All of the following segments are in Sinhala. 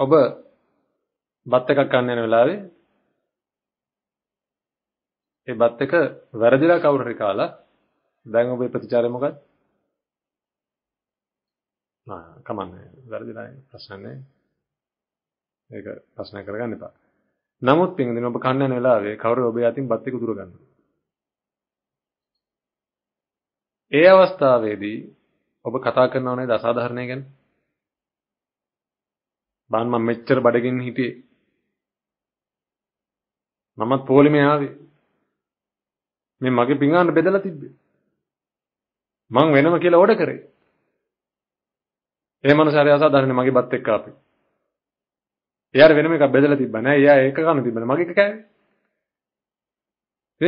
ඔබ බත් එකක් කන්න යන වෙලාවේ ඒ බත් එක වැරදිලා කවුරු හරි කාලා දැන් ඔබේ ප්‍රතිචාරය මොකක්ද? නෑ කමන්නේ වැරදිලා ප්‍රශ්න නැහැ. ඒක ප්‍රශ්න කරගන්න එපා. නමුත් පින්දින ඔබ කන්න යන වෙලාවේ කවුරු ඔබේ අතින් බත් එක උදුර ගන්නවා. ඒ අවස්ථාවේදී ඔබ කතා කරනව නේද අසාධාරණය ගැන? බාන් මම මෙච්චර බඩගින් හිටියේ. මමත් පොලිමේ ආවේ. මේ මගේ පිඟාන බෙදලා තිබ්බේ. මං වෙනම කියලා ඕඩර් කරේ. ඒ මනුස්සයා හරි අසාධාරණයි මගේ බත් එක්ක ආපේ. එයාට වෙනම එකක් බෙදලා තිබ්බා නෑ. එයා ඒක කන්න තිබ්බනේ. මගේ එක කෑවේ.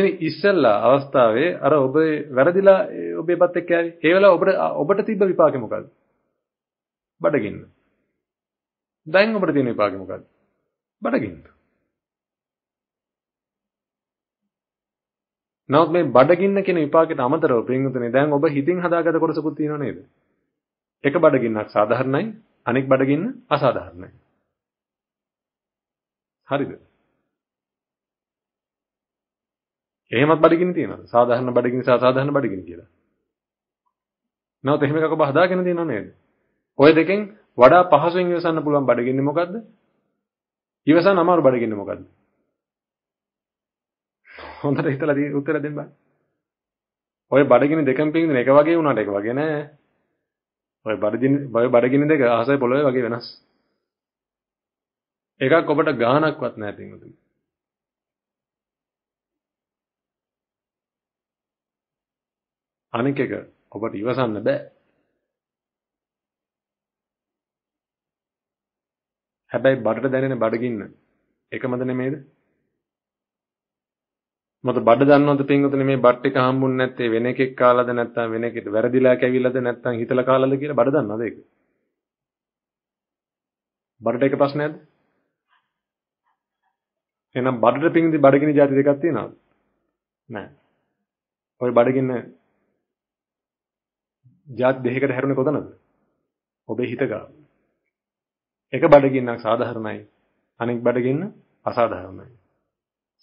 එනි ඉස්සෙල්ලා අවස්ථාවේ අර ඔබ වැරදිලා ඔබේ බත් එක්ක ආවේ. ඒ වෙලාව ඔබට ඔබට තිබ්බ විපාකේ මොකද්ද? බඩගින්න. දැන් අපිට තියෙන විපාකෙ මොකද්ද? බඩගින්න. නමුත් මේ බඩගින්න කියන විපාකයට අමතරව පින්විතනේ දැන් ඔබ හිතින් හදාගත්ත කොටසකුත් තියෙනව නේද? එක බඩගින්නක් සාධාරණයි, අනෙක් බඩගින්න අසාධාරණයි. හරිද? එහෙමත් බඩගින්න තියෙනවද? සාධාරණ බඩගින්න සහ සාධාරණ බඩගින්න කියලා. නැවත එහෙම එකක ඔබ හදාගෙන තියෙනව නේද? ඔය දෙකෙන් වඩා පහසුවෙන් ඉවසන්න පුළුවන් බඩගින්නේ මොකද්ද? ඉවසන්න අමාරු බඩගින්නේ මොකද්ද? හොඳට හිතලා දී උත්තර දෙන්න බෑ. ඔය බඩගිනි දෙකම පිටින් එක වගේ වුණාට එක වගේ නෑ. ඔය බඩගිනි ඔය බඩගිනි දෙක අහසයි පොළොවේ වගේ වෙනස්. එකක් ඔබට ගාණක්වත් නෑ පිටින්. අනෙක් එක ඔබට ඉවසන්න බෑ. හැබැයි බඩට දැනෙන බඩගින්න එකමද නෙමෙයිද? මොකද බඩ දන්නවද පින්වතුනි මේ බත් එක හම්බුන්නේ නැත්තේ වෙන එකෙක් කාලාද නැත්නම් වෙන එකෙක් වැරදිලා කැවිලාද නැත්නම් හිතලා කාලාද කියලා බඩ දන්නවද ඒක? බඩට එක ප්‍රශ්නයක්ද? එහෙනම් බඩට පින්දි බඩගිනි જાති දෙකක් තියෙනවද? නෑ. ඔය බඩගින්න જાත් දෙකකට හැරුණේ කොතනද? ඔබේ හිත ගාව. එක බඩගින්නක් සාධාරණයි. අනෙක් බඩගින්න අසාධාරණයි.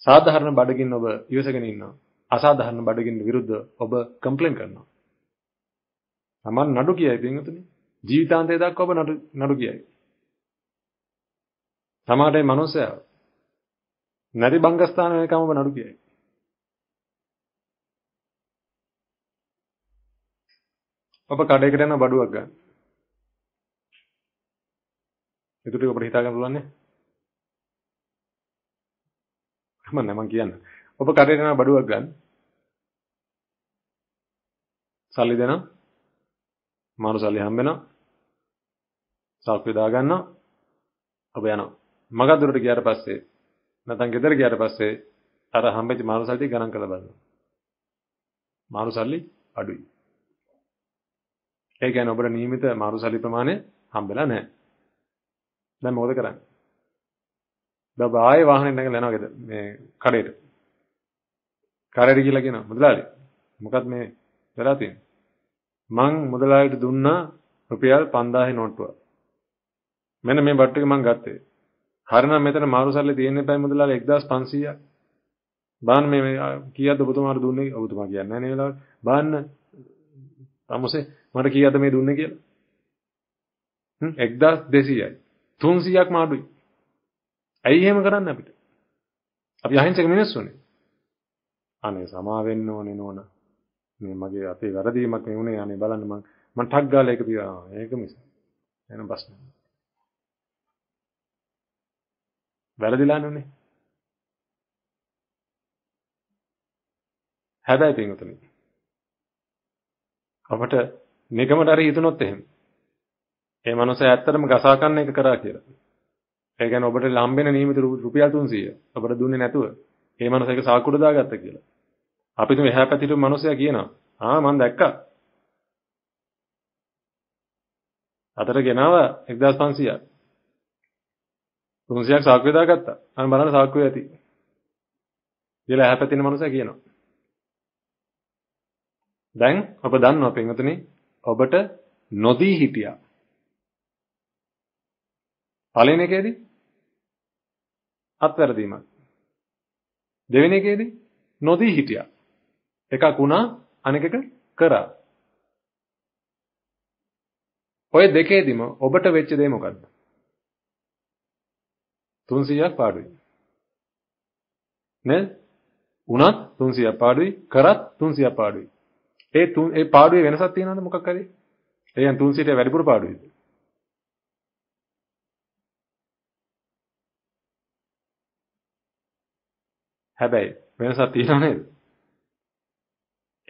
සාධාරණ බඩගින්න ඔබ ඉවසගෙන ඉන්නවා. අසාධාරණ බඩගින්න විරුද්ධ ඔබ කම්ප්ලේන් කරනවා. තමන් නඩු කියයි පින්වතුනි. ජීවිතාන්තය දක්වා ඔබ නඩු නඩු කියයි. තමාටයි මනුස්සයා නැති බංගස්ථාන වෙනකම් ඔබ නඩු කියයි. ඔබ කඩේකට යන බඩුවක් ගන්න. ඒක ටික අපිට හිතා ගන්න පුළුවන් නේ. මම නෑ මං කියන්න. ඔබ කරේ යන බඩුවක් ගන්න. සල්ලි දෙනවා. මාරු සල්ලි හම්බ වෙනවා. සල්පි දා ගන්නවා. ඔබ යනවා. මග දුරට ගියාට පස්සේ නැත්නම් ගෙදර ගියාට පස්සේ අර හම්බෙච්ච මාරු සල්ලි ගණන් කරලා බලනවා. මාරු සල්ලි අඩුයි. ඒ කියන්නේ ඔබට නියමිත මාරු සල්ලි ප්‍රමාණය හම්බෙලා නැහැ. දැන් මොකද කරන්නේ? දැන් ආයෙ වාහනේ නැගලා යනවා ගෙදර මේ කඩේට. කඩේට ගිහලා කියනවා මුදලාලි මොකක්ද මේ වෙලා තියෙන්නේ? මං මුදලාලිට දුන්නා රුපියල් 5000 නෝට්ටුව. මෙන්න මේ බට් එක මං ගත්තේ. හරිනම් මෙතන මාරුසල්ලේ තියෙන පැය මුදලාලි 1500ක්. බාන්න මේ කීයද ඔබතුමාට දුන්නේ? ඔබතුමා කියන්නේ නැහැ නේ වෙලාවට. බාන්න තමුසේ මට කීයද මේ දුන්නේ කියලා? හ්ම් 1200යි. 300ක්ම අඩුයි. ඇයි එහෙම කරන්නේ අපිට? අපි අහිංසක මිනිස්සුනේ. අනේ සමා වෙන්න ඕනේ නෝන. මේ මගේ අපේ වැරදීමක් මේ උනේ අනේ බලන්න මං මං ටක් ගාලා ඒක තියනවා. ඒක මිස. එන ප්‍රශ්න. වැරදිලා නුනේ. හැබැයි පින්වතුනි අපට නිකමට හරි හිතනොත් එහෙම ඒ මනුස්සයා ඇත්තටම ගසා කන්න එක කරා කියලා. ඒ කියන්නේ ඔබට හම්බෙන නියමිත රුපියල් 300 ඔබට දුන්නේ නැතුව ඒ මනුස්සයා ඒක සාකුඩ දාගත්තා කියලා. අපි තුම එහා පැතිරු මනුස්සයා කියනවා. ආ මම දැක්කා. අතට ගෙනාව 1500ක්. 300ක් සාකුවේ දාගත්තා. අන්න බලන්න සාකුවේ ඇති. කියලා එහා පැතින මනුස්සයා කියනවා. දැන් ඔබ දන්නවා පින්වතුනි ඔබට නොදී හිටියා පළවෙනි එකේදී අත්වැරදීමක්. දෙවෙනි එකේදී නොදී හිටියා. එකක් වුණා අනෙක එක කරා. ඔය දෙකේදීම ඔබට වෙච්ච දේ මොකද්ද? 300ක් පාඩුයි. නේද? උනත් 300ක් පාඩුයි, කරත් 300ක් පාඩුයි. ඒ ඒ පාඩුවේ වෙනසක් තියෙනවද මොකක් හරි? එයන් 300ට වැඩිපුර පාඩුයිද? හැබැයි වෙනසක් තියෙනව නේද?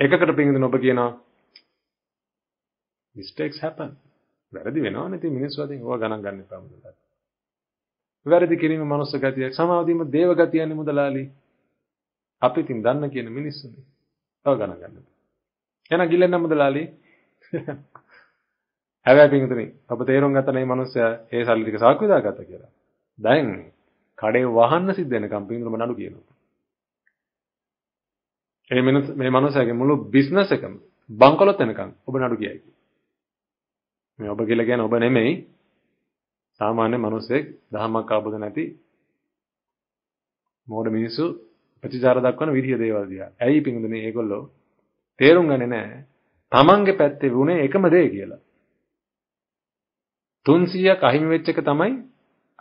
එකකට පින්දුන ඔබ කියනවා mistakes happen. වැරදි වෙනවනේ ඉතින් මිනිස්සු අතින් ඕවා ගණන් ගන්න එපා මුදලාලි. වැරදි කිරීම මනුස්ස ගතියක්. සමාවදීම දේව ගතියන්නේ මුදලාලි. අපි ඉතින් දන්න කියන මිනිස්සුනේ. තව ගණන් ගන්න එපා. එහෙනම් ගිල්ලෙන්න මුදලාලි. හැබැයි පින්තුනි අප තේරුම් ගත්ත මේ මිනිස්සයා ඒ සල්ලි ටික සාක්කුවේ දාගත්තා කියලා. දැන් කඩේ වහන්න සිද්ධ වෙනකම් පින්තුනම නඩු කියනවා. ඒ මිනිස් මේ මනුස්සයාගේ මුළු බිස්නස් එකම බංකොලොත් වෙනකන් ඔබ නඩු කියයි. මේ ඔබ කියලා කියන්නේ ඔබ නෙමෙයි සාමාන්‍ය මිනිස්සෙක් දහමක් අවබෝධ නැති මෝඩ මිනිස්සු ප්‍රතිචාර දක්වන විදිය දේවල් දිහා. ඇයි පින්දුනේ මේගොල්ලෝ තේරුම් ගන්නේ නැහැ. Tamange පැත්තේ වුණේ එකම දේ කියලා. 300ක් අහිමි වෙච්ච එක තමයි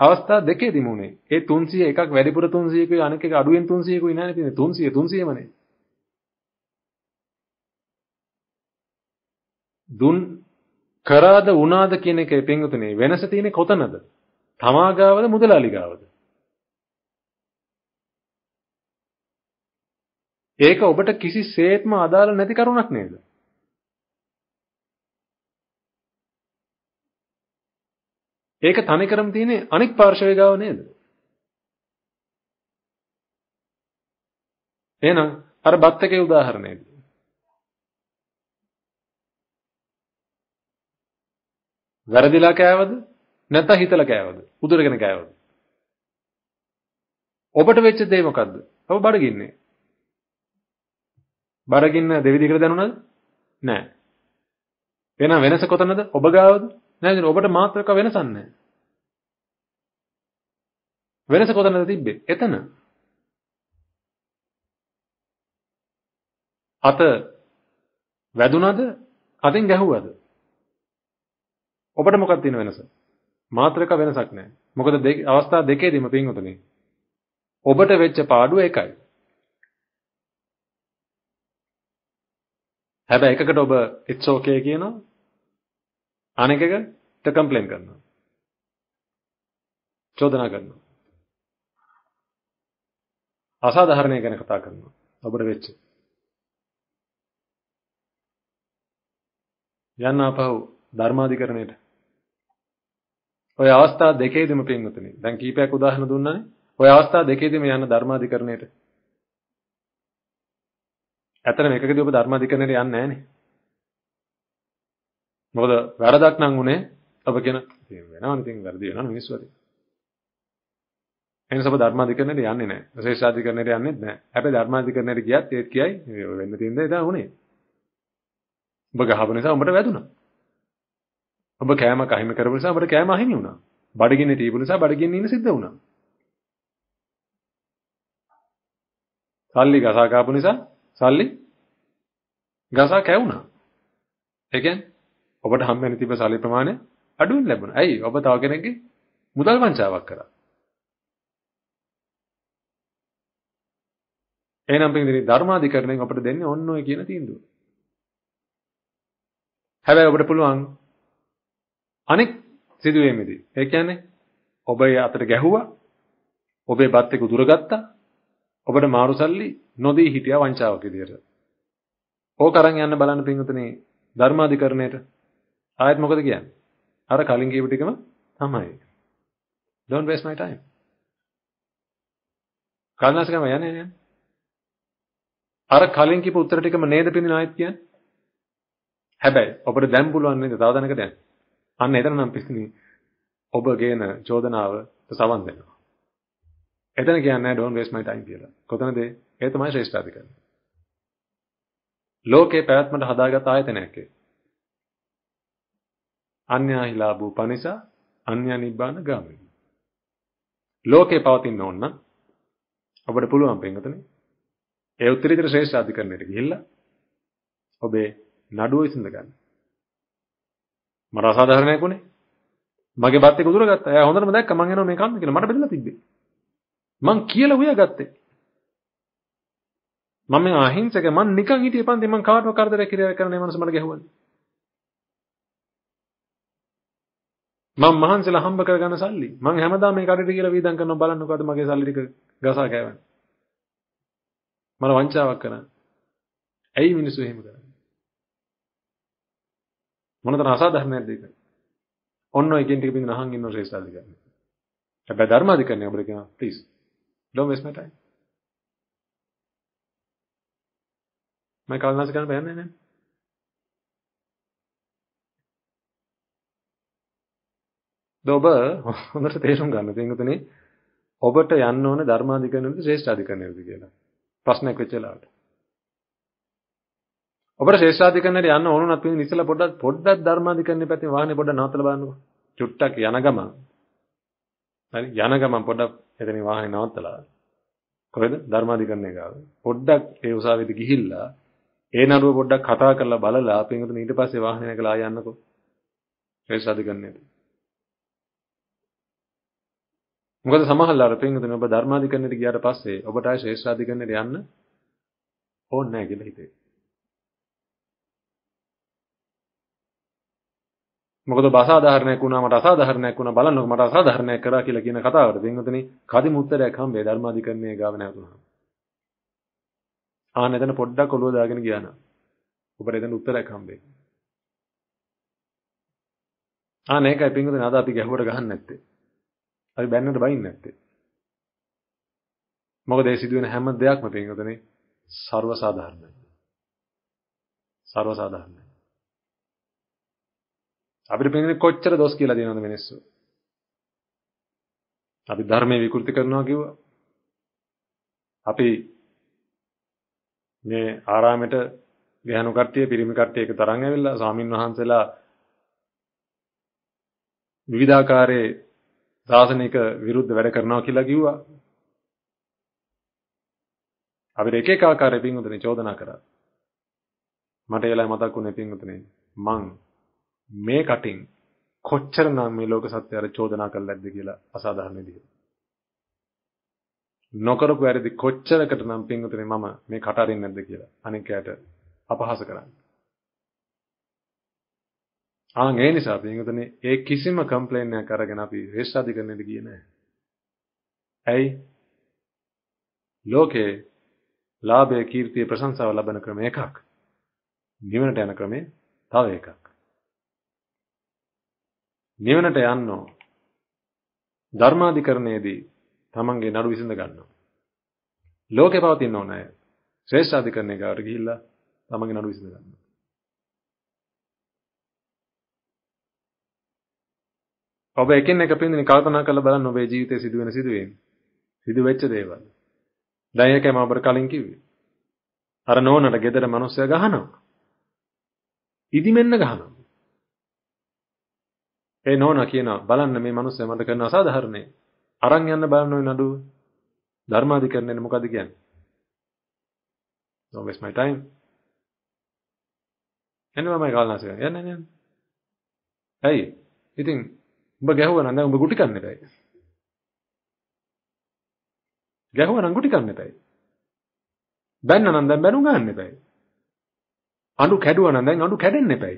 අවස්ථා දෙකේදීම උනේ. ඒ 300 එකක් වැඩිපුර 300 කුයි අනෙක් එක අඩුවෙන් 300 කුයි නැහැ නේද? 300 300 මනේ. දුන් කරාද වුණාද කියන එකේ පින්වතුනේ වෙනස තියෙන්නේ කොතනද? තමා ගාවද මුදලාලි ගාවද? ඒක ඔබට කිසිසේත්ම අදාළ නැති කරුණක් නේද? ඒක තනිකරම තියෙන්නේ අනික් පාර්ශවය ගාව නේද? එහෙනම් අර බත් එකේ උදාහරණයද? වැරදිලා කෑවද? නැත්නම් හිතලා කෑවද? උදුරගෙන කෑවද? ඔබට වෙච්ච දේ මොකද්ද? ඔබ බඩගින්නේ. බඩගින්න දෙවිදිකට දැනුණාද? නෑ. එහෙනම් වෙනස කොතනද? ඔබ ගාවද? නෑ ඉතින් ඔබට මාත්‍රක වෙනසක් නෑ. වෙනස කොතනද තිබ්බේ? එතන. අත වැදුනද? අතින් ගැහුවද? ඔබට මොකක්ද තියෙන වෙනස? මාත්‍රක වෙනසක් නැහැ. මොකද අවස්ථා දෙකේදීම පින්වතුනි ඔබට වෙච්ච පාඩුව එකයි. හැබැයි එකකට ඔබ it's okay කියනවා අනෙක එකට කම්ප්ලේන් කරනවා. චෝදනා කරනවා. අසාධාරණය ගැන කතා කරනවා. ඔබට වෙච්ච යන්න අපහුව ධර්මාධිකරණයට. ඔය අවස්ථා දෙකේදීම පින්වතුනි. දැන් කීපයක් උදාහරණ දුන්නානේ. ඔය අවස්ථා දෙකේදීම යන්න ධර්මාධිකරණයට. ඇත්තටම එකකදී ඔබ ධර්මාධිකරණයට යන්නේ නැහනේ. මොකද වැරදක් නම් උනේ ඔබ කියන වෙනවනේ තින් වැරදි වෙනවනේ මිනිස්සු ඇති. එනිසා ඔබ ධර්මාධිකරණයට යන්නේ නැහැ. විශේෂාධිකරණයට යන්නේත් නැහැ. හැබැයි ධර්මාධිකරණයට ගියත් ඒත් කියයි වෙන්න තියෙන දේ ඉතින් උනේ. ඔබ ගහපු නිසා උඹට වැදුනා. ඔබ කෑමක් අහිමි කරපු නිසා ඔබට කෑම අහිමි වුණා. බඩගින්නේ තියපු නිසා බඩගින්නේ ඉන්න සිද්ධ වුණා. සල්ලි ගසා කාපු නිසා සල්ලි ගසා කැවුණා. ඒ කියන්නේ ඔබට හම් වෙන තිබ්බ සල්ලි ප්‍රමාණය අඩු වෙන ලැබුණා. ඇයි? ඔබ තව කෙනෙක්ගේ මුදල් වංචාවක් කරා. එහෙනම් පින්දිරි ධර්මාධිකරණයෙන් අපිට දෙන්නේ ඔන්න ඔය කියන තීන්දුව. හැබැයි ඔබට පුළුවන් අනෙක් සිදුවීමේදී ඒ කියන්නේ ඔබේ අතට ගැහුවා ඔබේ බත් එක උදුරගත්තා ඔබට මාරු සල්ලි නොදී හිටියා වංචාවක් විදියට ඕක අරන් යන්න බලන්න පින්වතුනි ධර්මාධිකරණයට ආයෙත් මොකද කියන්නේ අර කලින් කියපු ටිකම තමයි don't waste my time කල්නාසකම යන්නේ නෑ අර කලින් කියපු උත්තර ටිකම නේද පින්වතුනි ආයෙත් කියන්නේ හැබැයි ඔබට දැන් පුළුවන් නේද තව දැනකට යන්න අන්න එතන නම් පිස්සුනි ඔබ ගේන චෝදනාව සවන් දෙනවා. එතන කියන්නේ don't waste my time කියලා. කොතනද? ඒ තමයි ශ්‍රේෂ්ඨාධිකරණය. ලෝකේ පැවැත්මට හදාගත් ආයතනයක් ඒ. අන්‍යාහි ලාභෝ පනිසා අන්‍යා නිබ්බාන ගාමිනී. ලෝකේ පවතින්න ඕන නම් ඔබට පුළුවන් පින්වතුනි ඒ උත්තරීතර ශ්‍රේෂ්ඨාධිකරණයට ගිහිල්ලා ඔබේ නඩුව විසඳ ගන්න. මට අසාධාරණයක් උනේ. මගේ බත් එක උදුරගත්තා. එයා හොඳටම දැක්ක මං එනවා මේ කන්න කියලා. මට බෙදලා තිබ්බේ. මං කියලා හොයාගත්තේ. මම මේ අහිංසක මං නිකන් හිටියේ පන්ති මං කාටවත් කරදරයක් කිරියක් කරන්න මේ මනස මට ගැහුවනේ. මං මහන්සිලා හම්බ කරගන්න සල්ලි. මං හැමදාම මේ කඩේට කියලා වීදම් කරනවා බලන්නකෝ අද මගේ සල්ලි ටික ගසා කෑවනේ. මම වංචාවක් කරා. ඇයි මිනිස්සු එහෙම කරන්නේ? මොනතර අසාධර්මයක්ද ඒක? ඔන්න ඔය ගෙන් ටික බින්ද නහන් ඉන්න ශ්‍රේෂ්ඨාධිකරණය. හැබැයි ධර්මාධිකරණය ඔබට කියනවා please don't waste my time. මම කල්නාස කරන්න බෑනේ නේද? ඔබ හොඳට තේරුම් ගන්න තියෙනුතනේ ඔබට යන්න ඕන ධර්මාධිකරණයද ශ්‍රේෂ්ඨාධිකරණයද කියලා. ප්‍රශ්නයක් වෙච්ච වෙලාවට. ඔබට ශේෂාධිකරණයට යන්න ඕන නම් පින් ඉස්සලා පොඩ්ඩක් පොඩ්ඩක් ධර්මාධිකරණේ පැත්තේ වාහනේ පොඩ්ඩක් නවත්තලා බලන්නකෝ. චුට්ටක් යන ගමන්. හරි යන ගමන් පොඩ්ඩක් එතනින් වාහනේ නවත්තලා. කොහෙද ධර්මාධිකරණේ ගාව. පොඩ්ඩක් ඒ උසාවියට ගිහිල්ලා ඒ නඩුව පොඩ්ඩක් කතා කරලා බලලා පින්කට ඊට පස්සේ වාහනේ නැගලා යන්නකෝ. ශේෂාධිකරණයට. මොකද සමහරවල් පින්කට ඔබ ධර්මාධිකරණයට ගියාට පස්සේ ඔබට ආයේ ශේෂාධිකරණයට යන්න ඕනේ නැහැ කියලා හිතේ. මොකද භාෂා ආධාරණයක් වුණා මට අසාධාරණයක් වුණා බලන්නකො මට අසාධාරණයක් කරා කියලා කියන කතාවට දෙන්නතනි කදිම උත්තරයක් හම්බේ ධර්මාධිකරණයේ ගාව නැතුණා. ආන එතන පොඩ්ඩක් ඔළුව දාගෙන ගියා නා. ඔබට එතන උත්තරයක් හම්බේ. ආන ඒකයි පින්වතුනි අද අපි ගැහුවට ගහන්න නැත්තේ. අපි බැන්නට බයින් නැත්තේ. මොකද ඒ සිදුවෙන හැම දෙයක්ම පින්වතුනි ਸਰව සාධාරණයි. ਸਰව සාධාරණයි. අපිට පේන්නේ කොච්චර දොස් කියලා දෙනවද මිනිස්සු. අපි ධර්මයේ විකෘති කරනවා කිව්වා. අපි මේ ආරාමෙට ගෑනු කට්ටිය පිරිමි කට්ටිය එක තරම් ඇවිල්ලා ස්වාමින් වහන්සේලා විවිධාකාරයේ දාර්ශනික විරුද්ධ වැඩ කරනවා කියලා කිව්වා. අපිට එක එක ආකාරයෙන් පින්වතුනි චෝදනා කරා. මට ඒලා මතක් වුණේ පින්වතුනි මං මේ කටින් කොච්චර නම් මේ ලෝක සත්‍යය අර චෝදනා කරලා නැද්ද කියලා අසාධාරණ විදිහට. නොකරපු වැරදි කොච්චරකට නම් පින්වතුනි මම මේ කට අරින්නේ නැද්ද කියලා අනිකයට අපහාස කරන්නේ. ආන් ඒ නිසා පින්වතුනි ඒ කිසිම කම්ප්ලේන් එකක් අරගෙන අපි රේස් අධිකරණයට ගියේ නැහැ. ඇයි? ලෝකේ ලාභය, කීර්තිය, ප්‍රශංසාව ලබන ක්‍රම එකක්. නිවනට යන ක්‍රමේ තව එකක්. නිවනට යන්නෝ ධර්මාධිකරණයේදී තමන්ගේ නඩු විසඳ ගන්නවා. ලෝකේ පවතින ඕන අය ශ්‍රේෂ්ඨාධිකරණය ගාවට ගිහිල්ලා තමන්ගේ නඩු විසඳ ගන්නවා. ඔබ එකින් එක පින්දින කල්පනා කරලා බලන්න ඔබේ ජීවිතයේ සිදුවෙන සිදුවීම්. සිදු වෙච්ච දේවල්. දැන් ඒකම අපර කලින් කිව්වේ. අර නෝනට ගෙදර මිනිස්සයා ගහනවා. ඉදිමෙන්න ගහනවා. ඒ නෝනා කියනවා බලන්න මේ මනුස්සයා මට කරන අසාධාරණේ. අරන් යන්න බලන්න ওই නඩුව. ධර්මාධිකරණය මොකද්ද කියන්නේ? Don't waste my time. එනවා මම ගාල්නාසය. යන්න යන්න. ඇයි? ඉතින් උඹ ගැහුවා නම් උඹ ගුටි කන්න එපයි. ගැහුවා නම් ගුටි කන්න එපයි. බැන්න නම් දැන් බැනු ගන්න එපයි. අඬු කැඩුවා නම් දැන් අඬු කැඩෙන්න එපයි.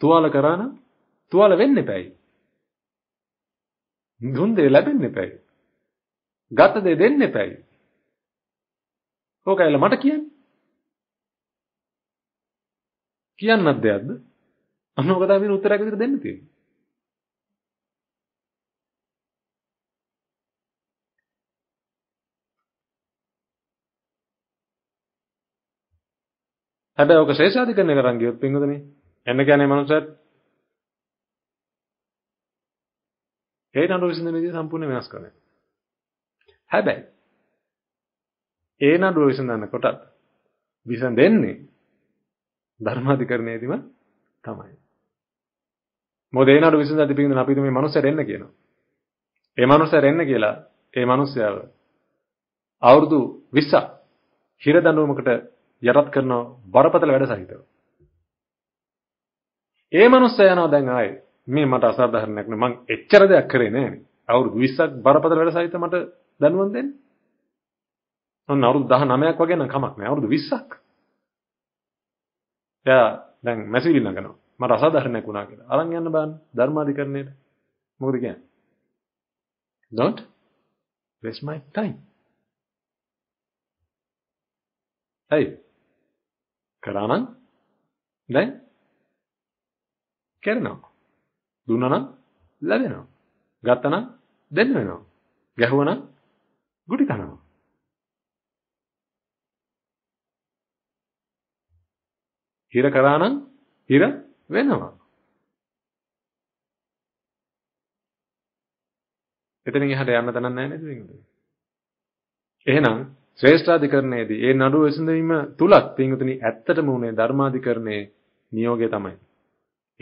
තුවාල කරා නම් තුවාල වෙන්න එපැයි. ගුන්දේ ලැබෙන්න එපැයි. ගත දෙ දෙන්න එපැයි. ඕකයිල මට කියන්නේ. කියන්නත් දෙයක්ද? අන්න ඕක තමයි උත්තරයක් විදිහට දෙන්න තියෙන්නේ. හැබැයි ඔක ශේෂාධිකරණය කරන් ගියොත් පින්වදනේ එන්න කියන්නේ මනුස්සයත් ඒ නඩු විසඳන විදිහ සම්පූර්ණ වෙනස් කරනවා. හැබැයි ඒ නඩුව විසඳනකොට විසඳෙන්නේ ධර්මාධිකරණයේදීම තමයි. මොකද ඒ නඩුව විසඳද්දී පිටින් අපි මේ මනුස්සයට එන්න කියනවා. ඒ මනුස්සයට එන්න කියලා ඒ මනුස්සයව අවුරුදු 20 හිර දඬුවමකට යටත් කරන බරපතල වැඩ සහිතව ඒ මනුස්සයා යනවා දැන් ආයේ මේ මට අසාධාරණයක් නේ මං එච්චර දෙයක් කරේ නෑනේ. අවුරුදු 20ක් බරපතල වැඩ සහිත මට දැනුවත් දෙන්නේ. ඔන්න අවුරුදු 19ක් වගේ නම් කමක් නෑ. අවුරුදු 20ක්. එයා දැන් මැසිවිලි නගනවා. මට අසාධාරණයක් වුණා කියලා. අරන් යන්න බෑන ධර්මාධිකරණයට. මොකද කියන්නේ? Don't waste my time. ඇයි? කරානම් දැන් කරනවා. දුන්නා නම් ලැබෙනවා. ගත්තා නම් දෙන්න වෙනවා. ගැහුවා නම් ගුටි කනවා. හිර කරා නම් හිර වෙනවා. එතනින් එහාට යන්න තැනක් නැහැ නේද පින්වතුනි. එහෙනම් ශ්‍රේෂ්ඨාධිකරණයේදී ඒ නඩුව විසඳීම තුලත් පින්වතුනි ඇත්තටම උනේ ධර්මාධිකරණයේ නියෝගය තමයි.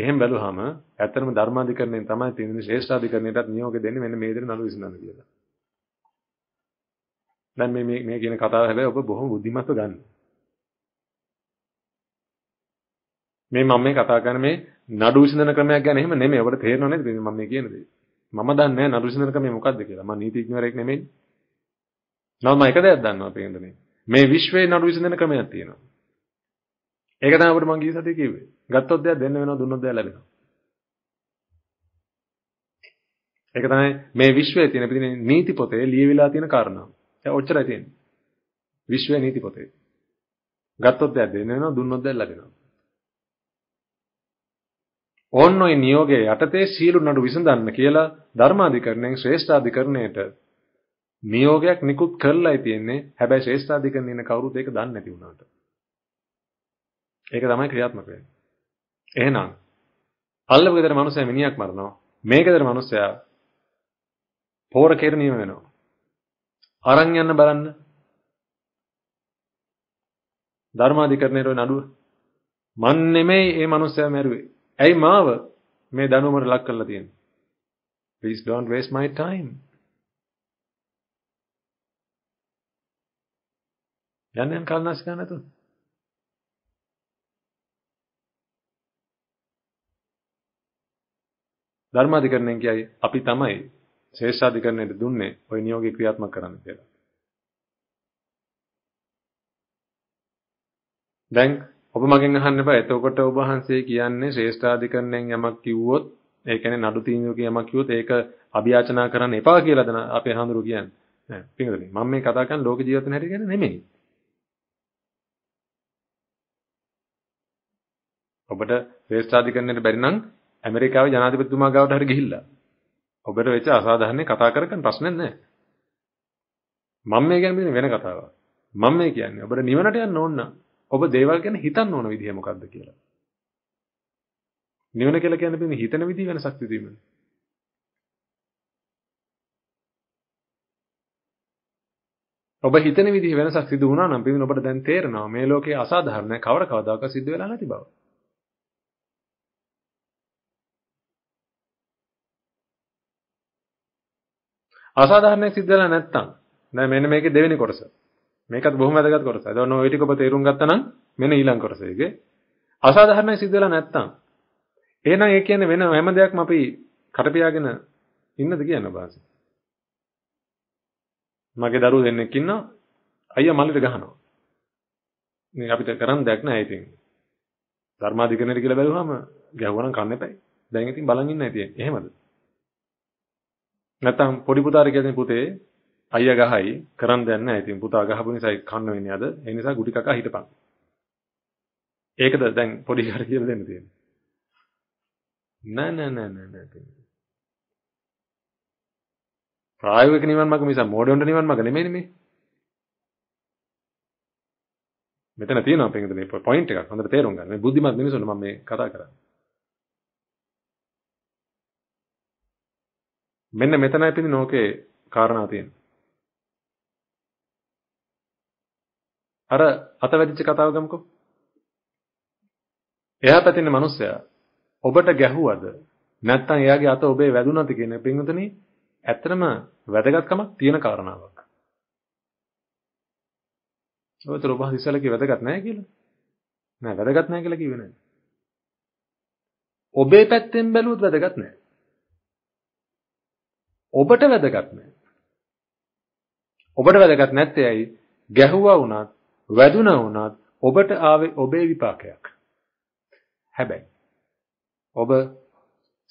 එහෙම බැලුවාම ඇත්තටම ධර්මාධිකරණයෙන් තමයි තියෙන්නේ ශේෂ්ඨාධිකරණයටත් නියෝග දෙන්නේ මෙන්න මේ විදිහට නළු විසඳන්න කියලා. දැන් මේ මේ කියන කතාව හැබැයි ඔබ බොහොම බුද්ධිමත්ව ගන්න. මේ මම මේ කතා කරන මේ නඩු විසඳන ක්‍රමයක් ගැන එහෙම නෙමෙයි. ඔබට තේරෙනව නේද මම මේ කියන දේ? මම දන්නේ නැහැ නඩු විසඳන ක්‍රමය මොකක්ද කියලා. මම නීතිඥවරයෙක් නෙමෙයි. නමුත් මම එක දෙයක් දන්නවා තේරෙන්නේ. මේ විශ්වයේ නඩු විසඳන ක්‍රමයක් තියෙනවා. ඒක තමයි අපිට මං ගිය සතියේ කිව්වේ. ගත්තොත් දෙයක් දෙන්න වෙනවා දුන්නොත් දෙයක් ලැබෙනවා. ඒක තමයි මේ විශ්වයේ තියෙන පිටින් නීති පොතේ ලියවිලා තියෙන කාරණා. ඒ ඔච්චරයි තියෙන්නේ. විශ්වයේ නීති පොතේ. ගත්තොත් දෙයක් දෙන්න වෙනවා දුන්නොත් දෙයක් ලැබෙනවා. ඕන්න ඔය නියෝගයේ යටතේ සීලු නඩු විසඳන්න කියලා ධර්මාධිකරණයෙන් ශ්‍රේෂ්ඨාධිකරණයට නියෝගයක් නිකුත් කරලායි තියෙන්නේ. හැබැයි ශ්‍රේෂ්ඨාධිකරණේ ඉන්න කවුරුත් ඒක දන්නේ නැති වුණාට. ඒක තමයි ක්‍රියාත්මක වෙන්නේ. එහෙනම් අල්ලපුගෙදර මිනිස්සයා මිනිහක් මරනවා. මේකෙදර මිනිස්සයා පෝර කෙරණීම වෙනවා. අරන් යන්න බලන්න. ධර්මාධිකරණයේ රොයි නඩුව. මන් නෙමෙයි මේ මිනිස්සයා මැරුවේ. ඇයි මාව මේ දනුවමට ලක් කරලා තියෙන්නේ? Please don't waste my time. යන්න යන කල්නාස් ගන්න නැතුව ධර්මාධිකරණය කියයි අපි තමයි ශේෂාධිකරණයට දුන්නේ ওই නියෝගය ක්‍රියාත්මක කරන්න කියලා. දැන් ඔබ මගෙන් අහන්න එපා. එතකොට ඔබ වහන්සේ කියන්නේ ශ්‍රේෂ්ඨාධිකරණයෙන් යමක් කිව්වොත්, ඒ කියන්නේ නඩු තීන්දුවක යමක් කිව්වොත් ඒක අභියාචනා කරන්න එපා කියලාද අපේ හඳුරු කියන්නේ. නෑ, පිටුදෙනි. මම මේ කතා කරන්නේ ලෝක ජීවිතේ හැටි ගැන නෙමෙයි. ඔබට ශ්‍රේෂ්ඨාධිකරණයට බැරි නම් ඇමරිකාවේ ජනාධිපතිතුමා ගාවට හරි ගිහිල්ලා ඔබට වෙච්ච අසාධාරණේ කතා කරගන්න ප්‍රශ්නෙත් නැහැ. මම මේ කියන්නේ වෙන කතාවක්. මම මේ කියන්නේ ඔබට නිවනට යන්න ඕන නම් ඔබ දේවල් ගැන හිතන්න ඕන විදිහ මොකක්ද කියලා. නිවන කියලා කියන්නේ මේ හිතන විදිහ වෙනසක් තිබීමනේ. ඔබ හිතන විදිහ වෙනසක් සිදු වුණා නම් පින්වන ඔබට දැන් තේරෙනවා මේ ලෝකේ අසාධාරණ කවර කවදාක සිද්ධ වෙලා නැති බව. අසාධාරණයක් සිද්ධ වෙලා නැත්තම් දැන් මෙන්න මේකේ දෙවෙනි කොටස. මේකත් බොහොම වැදගත් කොටසයි. දැන් ඔය ටික ඔබ තේරුම් ගත්තා නම් මෙන්න ඊළඟ කොටස ඒකේ. අසාධාරණයක් සිද්ධ වෙලා නැත්තම් එහෙනම් ඒ කියන්නේ වෙන හැම දෙයක්ම අපි කටපියාගෙන ඉන්නද කියන බාසෙ. මගේ දරුවෝ දෙන්නෙක් ඉන්නවා. අයියා මල්ලිට ගහනවා. මේ අපිට කරන් දෙයක් නැහැ ඉතින්. ධර්මාධිකරණයට කියලා බැලුවාම ගැහුවනම් කන්න එපයි. දැන් ඉතින් බලන් ඉන්නයි තියෙන්නේ. එහෙමද? නැත්තම් පොඩි පුතාට කියන්නේ පුතේ අයියා ගහයි කරන් දෙන්නේ නැහැ. ඉතින් පුතා ගහපු නිසා කන්න වෙන්නේ අද. ඒ නිසා ගුටි කකා හිටපන්. ඒකද දැන් පොඩි කාට කියලා දෙන්න තියෙන්නේ. නෑ නෑ නෑ නෑ නෑ. ප්‍රායෝගික නිවන් මාර්ග මිස මොඩර්න් නිවන් මාර්ග නෙමෙයි මේ. මෙතන තියෙනවා පින්දුනේ පොයින්ට් එකක් හොඳට තේරුම් ගන්න. මේ බුද්ධිමත් මිනිසුන්ට මම මේ කතා කරන්නේ. මෙන්න මෙතනයි පිටින් ඕකේ කාරණා තියෙන්නේ. අර අතවැදිච්ච කතාව ගමුකෝ. එයා පැතින්නේ මිනිස්සයා ඔබට ගැහුවද නැත්නම් එයාගේ අත ඔබේ වැදුනද කියන පින්වතුනි ඇත්තම වැදගත්කමක් තියෙන කාරණාවක්. ඔයතර ඔබ හිසල කි වැදගත් නැහැ කියලා. නෑ වැදගත් නැහැ කියලා කිව්වේ නෑ. ඔබේ පැත්තෙන් බැලුවොත් වැදගත් නැහැ. ඔබට වැදගත් නැහැ. ඔබට වැදගත් නැත්තේ ඇයි? ගැහුවා වුණත්, වැදුනා වුණත් ඔබට ආවේ ඔබේ විපාකයක්. හැබැයි ඔබ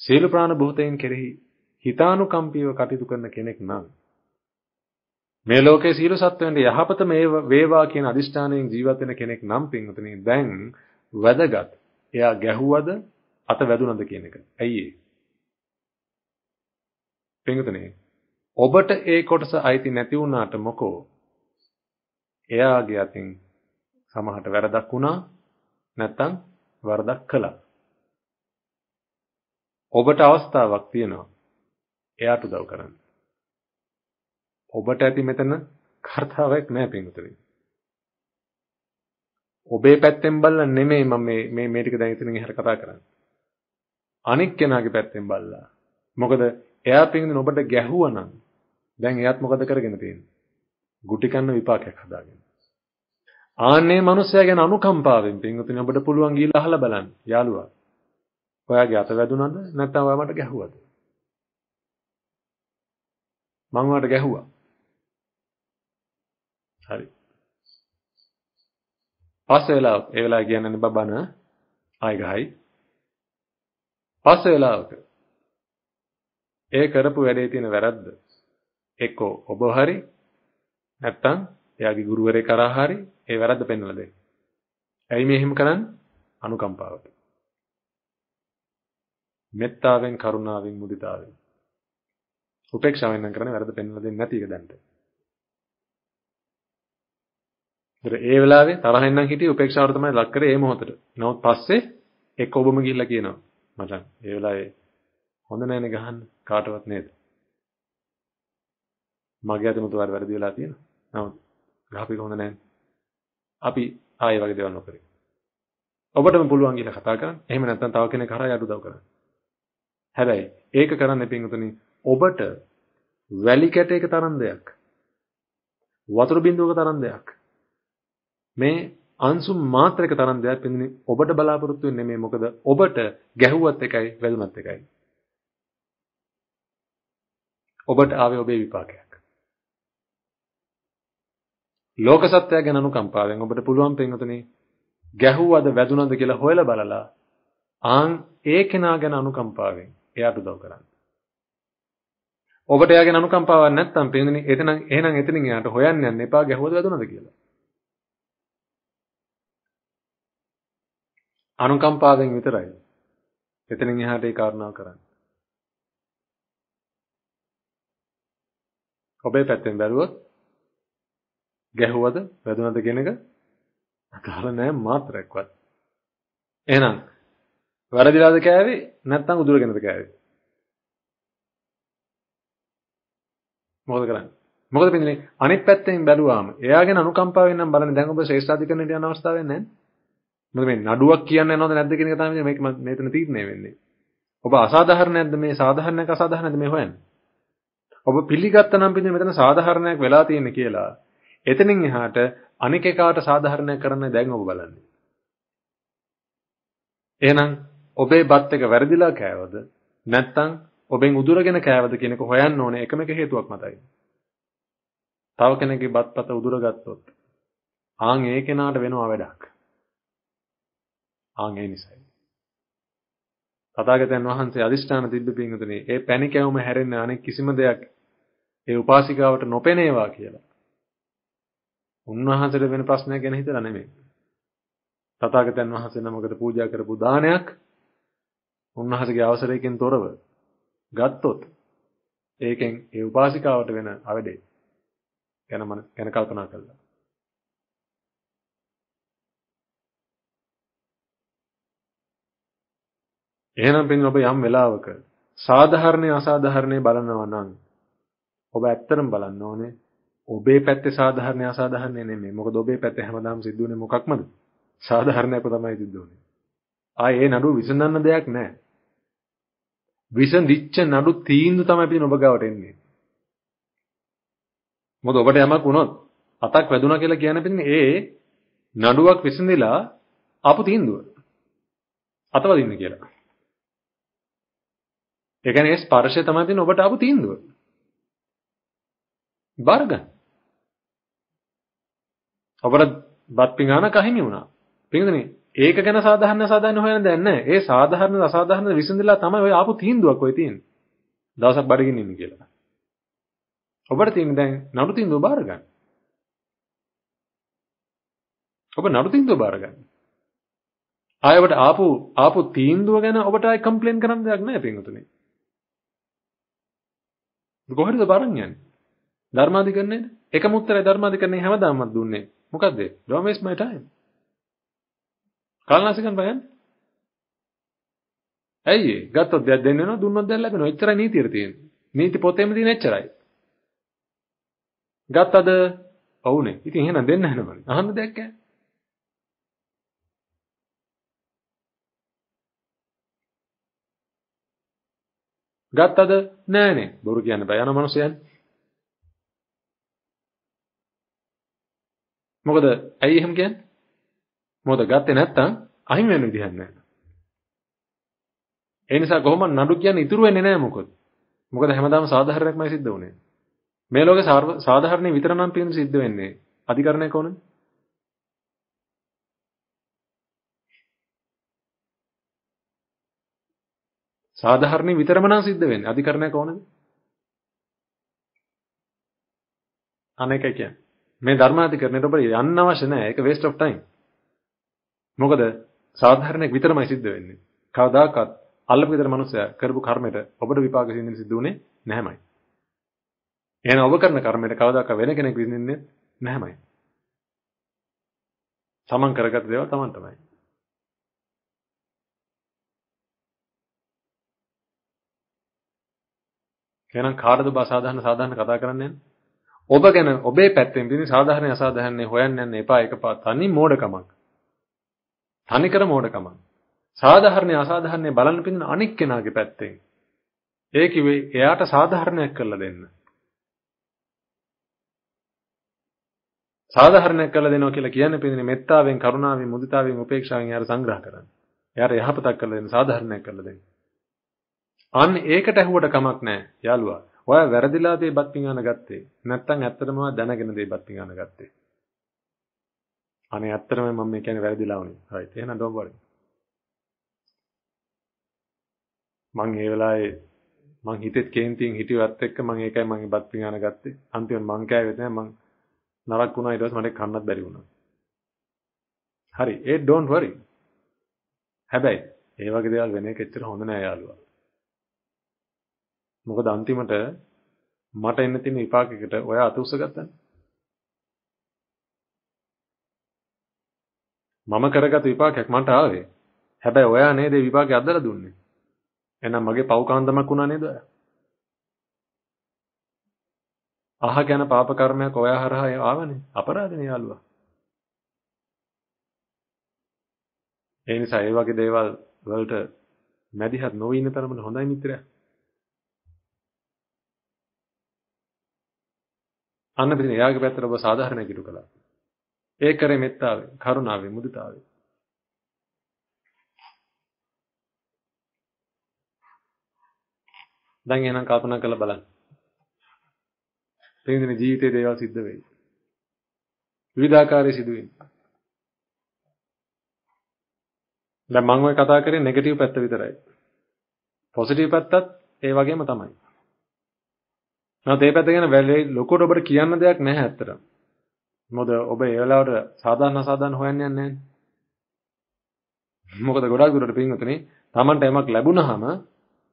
සීල ප්‍රාණ භූතයන් කෙරෙහි හිතානුකම්පීව කටයුතු කරන කෙනෙක් නම් මේ ලෝකේ සීල සත්වයන්ට යහපත මේ වේවා කියන අදිෂ්ඨානයෙන් ජීවත් වෙන කෙනෙක් නම් පින්වතුනි දැන් වැදගත් එයා ගැහුවද අත වැදුනද කියන එක. ඇයි ඒ? පින්තුනේ ඔබට ඒ කොටස අයිති නැති වුණාට මොකෝ එයාගේ අතින් සමහරට වැරදක් වුණා නැත්නම් වරදක් කළා ඔබට අවස්ථාවක් තියෙනවා එයාට උදව් කරන්න ඔබට ඇති මෙතන කාර්තාවක් නැහැ පින්තුනේ ඔබේ පැත්තෙන් බලලා නෙමෙයි මම මේ මේ මේ ටික දැන් ඉතින් ඉහර කතා කරන්නේ අනික් කෙනාගේ පැත්තෙන් බලලා මොකද එයා පින්දින ඔබට ගැහුවනම් දැන් එයාත් මොකද කරගෙන තියෙන්නේ? ගුටි කන්න විපාකයක් හදාගෙන. ආන්නේ මිනිස්සයා ගැන අනුකම්පාවෙන් පින්වතුනි ඔබට පුළුවන් ගිහිල්ලා අහලා බලන්න යාළුවා. ඔයාගේ අත වැදුනද නැත්නම් ඔයා මට ගැහුවද? මම ඔයාට ගැහුවා. හරි. පස්සේ වෙලාව ඒ වෙලාව කියන්නේ බබන ආයි ගහයි. පස්සේ වෙලාවට ඒ කරපු වැඩේ තියෙන වැරද්ද එක්කෝ ඔබ හරි නැත්තම් එයාගේ ගුරුවරේ කරා හරි ඒ වැරද්ද පෙන්වලා දෙන්න. ඇයි මේ එහෙම කරන්නේ? අනුකම්පාවට. මෙත්තාවෙන් කරුණාවෙන් මුදිතාවෙන්. උපේක්ෂාවෙන් නම් කරන්නේ වැරද්ද පෙන්වලා දෙන්නේ නැති එක දැන්ට. ඒ වෙලාවේ තරහෙන් නම් හිටියේ උපේක්ෂාවට තමයි ලක් කරේ ඒ මොහොතට. නමුත් පස්සේ එක්ක ඔබම ගිහිල්ලා කියනවා මචං ඒ වෙලාවේ හොඳ නැහැනේ ගහන්න කාටවත් නේද? මගේ අතමුතු වාර වැරදි වෙලා තියෙනවා. නමුත් ගහපේක හොඳ නැහැ. අපි ආයෙ වගේ දේවල් නොකරේ. ඔබටම පුළුවන් කියලා කතා කරන්න. එහෙම නැත්නම් තව කෙනෙක් හරහා යට උදව් කරන්න. හැබැයි ඒක කරන්න පින්වතුනි ඔබට වැලි කැටයක තරම් දෙයක් වතුර බිඳුවක තරම් දෙයක් මේ අංශු මාත්‍රයක තරම් දෙයක් පින්වතුනි ඔබට බලාපොරොත්තු වෙන්නේ මේ මොකද ඔබට ගැහුවත් එකයි වැදුනත් එකයි ඔබට ආවේ ඔබේ විපාකයක්. ලෝක සත්‍යය ගැන අනුකම්පාවෙන් ඔබට පුළුවන් පින්වතුනි ගැහුවද වැදුනද කියලා හොයලා බලලා ආන් ඒ කෙනා ගැන අනුකම්පාවෙන් එයාට උදව් කරන්න. ඔබට එයා ගැන අනුකම්පාවක් නැත්නම් පින්වතුනි එතන එහෙනම් එතනින් එයාට හොයන්න යන්න එපා ගැහුවද වැදුනද කියලා. අනුකම්පාවෙන් විතරයි. එතනින් එහාට ඒ කාරණාව කරන්නේ. ඔබේ පැත්තෙන් බැලුවොත් ගැහුවද වැදුනද කියන එක අහලා නැහැ මාත්‍රයක්වත්. එහෙනම් වැරදිලාද කෑවේ නැත්නම් උදුරගෙනද කෑවේ? මොකද කරන්නේ? මොකද පින්නේ අනිත් පැත්තෙන් බැලුවාම එයාගෙන අනුකම්පාවෙන් නම් බලන්නේ දැන් ඔබ ශ්‍රේෂ්ඨාධිකරණයට යන අවස්ථාවක් නැහැ. මොකද මේ නඩුවක් කියන්න යනවද නැද්ද කියන එක තමයි මේක මෙතන තීරණය වෙන්නේ. ඔබ අසාධාරණ නැද්ද මේ සාධාරණ නැක අසාධාරණ නැද්ද මේ හොයන්නේ? ඔබ පිළිගත්තනම් පින්ද මෙතන සාධාරණයක් වෙලා තියෙන කියලා. එතනින් එහාට අනික එකාට සාධාරණයක් කරන්න දැන් ඔබ බලන්නේ. එහෙනම් ඔබේ බත් එක වැරදිලා කෑවද නැත්නම් ඔබෙන් උදුරගෙන කෑවද කියනක හොයන්න ඕනේ එකම එක හේතුවක් මතයි. තව කෙනෙක්ගේ බත්පත උදුරගත්තොත් ආන් ඒ කෙනාට වෙනවා වැඩක්. ආන් ඒ නිසායි. තථාගතයන් වහන්සේ අදිෂ්ඨාන තිබ්බ පින්වතුනි ඒ පැණි කැවුම හැරෙන්න අනෙක් කිසිම දෙයක් ඒ උපාසිකාවට නොපෙනේවා කියලා. උන්වහන්සේට වෙන ප්‍රශ්නයක් ගැන හිතලා නෙමෙයි. තථාගතයන් වහන්සේ නමකට පූජා කරපු දානයක් උන්වහන්සේගේ අවසරයකින් තොරව ගත්තොත් ඒකෙන් ඒ උපාසිකාවට වෙන අවඩේ ගැන ගැන කල්පනා කළා. එහෙනම් පින් ඔබ යම් වෙලාවක සාධාරණේ අසාධාරණේ බලනවා නම් ඔබ ඇත්තටම බලන්න ඕනේ ඔබේ පැත්තේ සාධාරණේ අසාධාරණේ නෙමෙයි. මොකද ඔබේ පැත්තේ හැමදාම සිද්ධ වෙන්නේ මොකක්මද? සාධාරණයක් තමයි සිද්ධ වෙන්නේ. ආයේ ඒ නඩුව විසඳන්න දෙයක් නැහැ. විසඳිච්ච නඩු තීන්දුව තමයි පිටින් ඔබ ගාවට එන්නේ. මොකද ඔබට යමක් වුණොත් අතක් වැදුනා කියලා කියන්නේ පිටින් ඒ නඩුවක් විසඳිලා ආපු තීන්දුව. අතවදින්න කියලා. ඒ කියන්නේ ස්පර්ශය තමයි තියෙන ඔබට ආපු තීන්දුව. බාර ගන්න. ඔබට බත් පිඟානක් අහිමි වුණා. පිඟුනේ ඒක ගැන සාධාරණ සාධාරණ හොයන්න දැන් නැහැ. ඒ සාධාරණ අසාධාරණ විසඳලා තමයි ඔය ආපු තීන්දුවක් ඔය තියෙන්නේ. දවසක් බඩගින්න ඉන්නේ කියලා. ඔබට තියෙන දැන් නඩු තීන්දුව බාර ගන්න. ඔබ නඩු තීන්දුව බාර ගන්න. ආයෙ ඔබට ආපු ආපු තීන්දුව ගැන ඔබට ආයි කම්ප්ලේන් කරන්න දෙයක් නැහැ පින්වතුනි. කොහෙද බරන් යන්නේ? ධර්මාධිකරණයද? එකම උත්තරයි ධර්මාධිකරණේ හැමදාමත් දුන්නේ. මොකද්ද? Don't waste my time. කල්නාසිකන් බයන්නේ. ඇයි ඒ? ගත්තොත් දෙයක් දෙන්න වෙනවා, දුන්නොත් දෙයක් ලැබෙනවා. එච්චරයි නීතියට තියෙන්නේ. නීති පොතේම තියෙන එච්චරයි. ගත්තද? ඔව්නේ. ඉතින් එහෙනම් දෙන්න හැනවනේ. අහන්න දෙයක් නැහැ. ගත්තද නෑනේ බොරු කියන්න බෑ යන මනුස්සයන් මොකද ඇයි එහෙම කියන්නේ මොකද ගත්තේ නැත්තම් අහිමි වෙන විදිහක් නෑ ඒ නිසා කොහොම නඩු කියන්නේ ඉතුරු වෙන්නේ නෑ මොකද මොකද හැමදාම සාධාරණයක්මයි සිද්ධ වුනේ මේ ලෝකේ සාධාරණේ විතර නම් පින් සිද්ධ වෙන්නේ අධිකරණය කොහොමද සාධාරණේ විතරම නම් සිද්ධ වෙන්නේ. අධිකරණයක් ඕනද? අනේක කියන්නේ. මේ ධර්මාධිකරණයට ඔබ යන්න අවශ්‍ය නැහැ. ඒක waste of time. මොකද සාධාරණයක් විතරමයි සිද්ධ වෙන්නේ. කවදාකවත් අල්ලපු විතර මනුස්සයා කරපු කර්මයට ඔබට විපාක දෙන්න සිද්ධ උනේ නැහැමයි. එහෙනම් ඔබ කරන කර්මයට කවදාකවත් වෙන කෙනෙක් විඳින්නේ නැහැමයි. තමන් කරගත් දේවල් තමන් තමයි. එහෙනම් කාටද බා සාධාරණ සාධාරණ කතා කරන්නේ ඔබ ගැන ඔබේ පැත්තෙන් තියෙන සාධාරණ අසාධාරණ හොයන්න යන්න එපා ඒක තනි මෝඩකමක්. තනිකර මෝඩකමක්. සාධාරණ අසාධාරණ බලන්න පිටින් අනික් කෙනාගේ පැත්තෙන්. ඒ කිව්වේ එයාට සාධාරණයක් කරලා දෙන්න. සාධාරණයක් කරලා දෙනවා කියලා කියන්නේ පිටින් මෙත්තාවෙන් කරුණාවෙන් මුදිතාවෙන් උපේක්ෂාවෙන් යාර සංග්‍රහ කරන්න. යාර යහපතක් කරලා දෙන්න සාධාරණයක් කරලා දෙන්න. අන්න ඒකට ඇහුවට කමක් නැහැ යාළුවා. ඔයා වැරදිලා තේ බත් පිඟාන ගත්තේ. නැත්තම් ඇත්තටම දැනගෙන තේ බත් පිඟාන ගත්තේ. අනේ ඇත්තටම මම මේ කියන්නේ වැරදිලා වුණේ. හරිද? එහෙනම් don't worry. මං ඒ වෙලාවේ මං හිතෙත් කේන්තියෙන් හිටියවත් එක්ක මං ඒකයි මගේ බත් පිඟාන ගත්තේ. අන්තිමට මං කෑවෙත් නෑ මං නරක් වුණා ඊට පස්සේ මට කන්නත් බැරි වුණා. හරි. ඒ don't worry. හැබැයි ඒ වගේ දේවල් වෙන එක ඇත්තට හොඳ නෑ යාළුවා. මොකද අන්තිමට මට එන්න තියෙන විපාකයකට ඔයා අත උස්ස ගත්තනේ. මම කරගත් විපාකයක් මට ආවේ. හැබැයි ඔයා නේද විපාකේ අදලා දුන්නේ. එහෙනම් මගේ පව්කාන්දමක් වුණා නේද? අහ ගැන පාප කර්මයක් ඔයා හරහා ආවනේ. අපරාධනේ යාළුවා. ඒ නිසා ඒ වගේ දේවල් වලට මැදිහත් නොවි ඉන්න තරමට හොඳයි මිත්‍රයා. අන්න පිටින් එයාගේ පැත්තට ඔබ සාධාරණයක් ඉටු කළා. ඒ කරේ මෙත්තාවේ, කරුණාවේ, මුදිතාවේ. දැන් එහෙනම් කල්පනා කරලා බලන්න. දෙවිඳුනේ ජීවිතේ දේවල් සිද්ධ වෙයි. විවිධාකාරයේ සිදුවෙයි. දැන් මම ඔය කතා කරේ නෙගටිව් පැත්ත විතරයි. පොසිටිව් පැත්තත් ඒ වගේම තමයි. නමුත් මේ පැත්ත ගැන වැලේ ලොකෝට ඔබට කියන්න දෙයක් නැහැ ඇත්තටම. මොකද ඔබ ඒ වෙලාවට සාමාන්‍ය සාමාන්‍ය හොයන්න යන්නේ නැහැ. මොකද ගොඩාක් දුරට පින්වතුනි Tamanට යමක් ලැබුණාම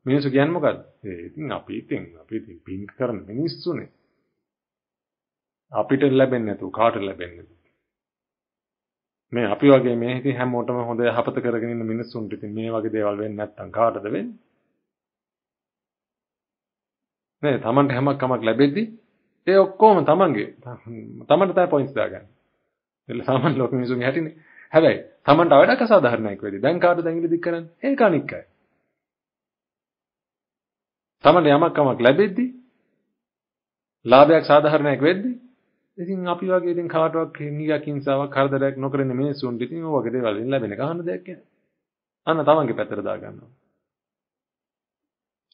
මිනිස්සු කියන්නේ මොකද? ඒ ඉතින් අපි ඉතින් අපි ඉතින් පින් කරන මිනිස්සුනේ. අපිට ලැබෙන්නේ නැතු කාට ලැබෙන්නේ මේ අපි වගේ මේ ඉතින් හැමෝටම හොඳ යහපත කරගෙන ඉන්න මිනිස්සුන්ට ඉතින් මේ වගේ දේවල් වෙන්නේ නැත්තම් කාටද වෙන්නේ? නේද? Tamanට හැමක් කමක් ලැබෙද්දි ඒ ඔක්කොම Tamanගේ. Tamanට තමයි පොයින්ට්ස් දාගන්නේ. එල සාමාන්‍ය ලෝක මිනිසුන් හැටිනේ. හැබැයි Tamanට වඩා කසාධාරණයක් වෙදී. දැන් කාටද ඇඟිලි දික් කරන්නේ? ඒක අනික්කයි. Tamanට යමක් කමක් ලැබෙද්දි ලාභයක් සාධාරණයක් වෙද්දි ඉතින් අපි වගේ ඉතින් කාටවත් නිගයක් හිංසාවක් කරදරයක් නොකරන මිනිස්සුන්ට ඉතින් ඔය වගේ දේවල් ලැබෙන ගන්න දෙයක් නෑ. අන්න තමන්ගේ පැත්තට දාගන්නවා.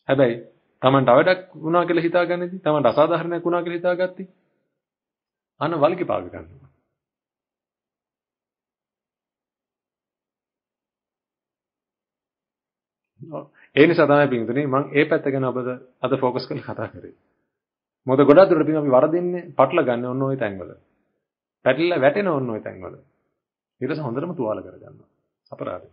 හැබැයි තමන්ට අවඩක් වුණා කියලා හිතාගන්නේදී තමන්ට අසාධාරණයක් වුණා කියලා හිතාගත්තී. අන වලකේ පාග ගන්නවා. ඒ නිසා තමයි පින්තුනේ මම ඒ පැත්ත ගැන ඔබ අද ફોકસ කරලා කතා කරේ. මොකද ගොඩක් දුරට පින් අපි වරදින්නේ පටල ගන්න ඕන ওই තැන්වල. පැටලලා වැටෙන ඕන ওই තැන්වල. ඊට පස්සේ හොඳටම තුවාල කරගන්නවා. අපරාධේ.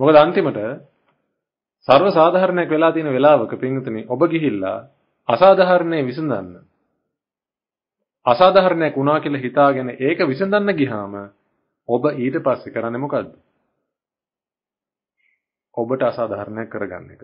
මොකද අන්තිමට ਸਰව සාධාරණයක් වෙලා තියෙන වෙලාවක පින්විතනි ඔබ ගිහිල්ලා අසාධාරණේ විසඳන්න අසාධාරණයක් වුණා කියලා හිතාගෙන ඒක විසඳන්න ගියාම ඔබ ඊට පස්සේ කරන්නේ මොකද්ද? ඔබට අසාධාරණයක් කරගන්න එක.